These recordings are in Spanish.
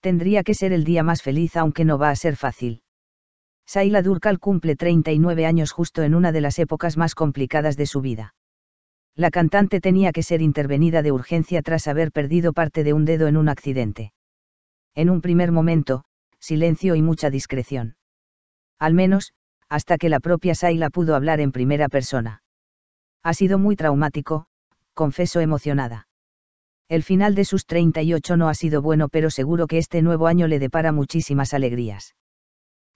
tendría que ser el día más feliz aunque no va a ser fácil. Saila Durkal cumple 39 años justo en una de las épocas más complicadas de su vida. La cantante tenía que ser intervenida de urgencia tras haber perdido parte de un dedo en un accidente. En un primer momento, silencio y mucha discreción. Al menos, hasta que la propia Saila pudo hablar en primera persona. Ha sido muy traumático, confeso emocionada. El final de sus 38 no ha sido bueno, pero seguro que este nuevo año le depara muchísimas alegrías.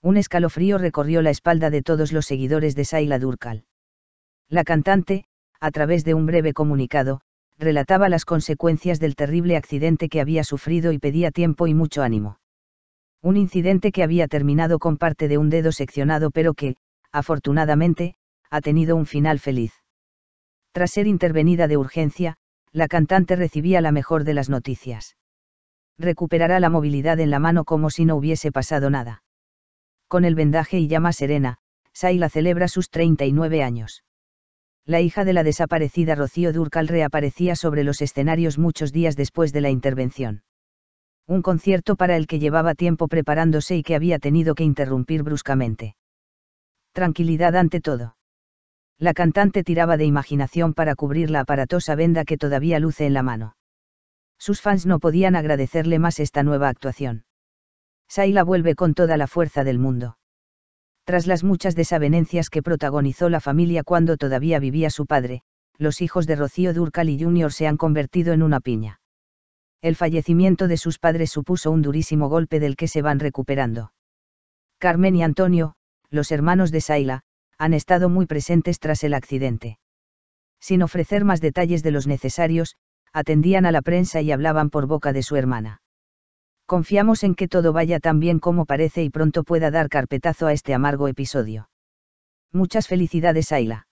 Un escalofrío recorrió la espalda de todos los seguidores de Saila Durkal. La cantante, a través de un breve comunicado, relataba las consecuencias del terrible accidente que había sufrido y pedía tiempo y mucho ánimo. Un incidente que había terminado con parte de un dedo seccionado pero que, afortunadamente, ha tenido un final feliz. Tras ser intervenida de urgencia, la cantante recibía la mejor de las noticias. Recuperará la movilidad en la mano como si no hubiese pasado nada. Con el vendaje y llama serena, Saila celebra sus 39 años. La hija de la desaparecida Rocío Durcal reaparecía sobre los escenarios muchos días después de la intervención. Un concierto para el que llevaba tiempo preparándose y que había tenido que interrumpir bruscamente. Tranquilidad ante todo la cantante tiraba de imaginación para cubrir la aparatosa venda que todavía luce en la mano. Sus fans no podían agradecerle más esta nueva actuación. Saila vuelve con toda la fuerza del mundo. Tras las muchas desavenencias que protagonizó la familia cuando todavía vivía su padre, los hijos de Rocío Durcal y Junior se han convertido en una piña. El fallecimiento de sus padres supuso un durísimo golpe del que se van recuperando. Carmen y Antonio, los hermanos de Saila, han estado muy presentes tras el accidente. Sin ofrecer más detalles de los necesarios, atendían a la prensa y hablaban por boca de su hermana. Confiamos en que todo vaya tan bien como parece y pronto pueda dar carpetazo a este amargo episodio. Muchas felicidades, Ayla.